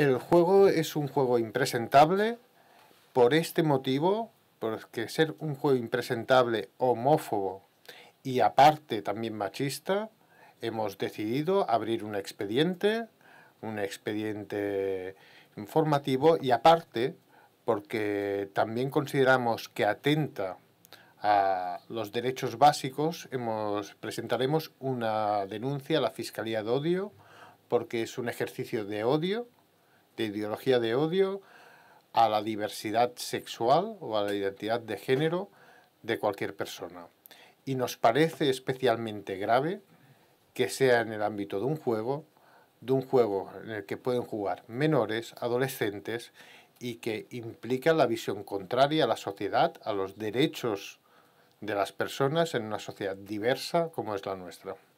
El juego es un juego impresentable por este motivo, porque ser un juego impresentable homófobo y aparte también machista, hemos decidido abrir un expediente, un expediente informativo y aparte porque también consideramos que atenta a los derechos básicos, hemos, presentaremos una denuncia a la Fiscalía de Odio porque es un ejercicio de odio de ideología de odio a la diversidad sexual o a la identidad de género de cualquier persona. Y nos parece especialmente grave que sea en el ámbito de un juego, de un juego en el que pueden jugar menores, adolescentes, y que implica la visión contraria a la sociedad, a los derechos de las personas en una sociedad diversa como es la nuestra.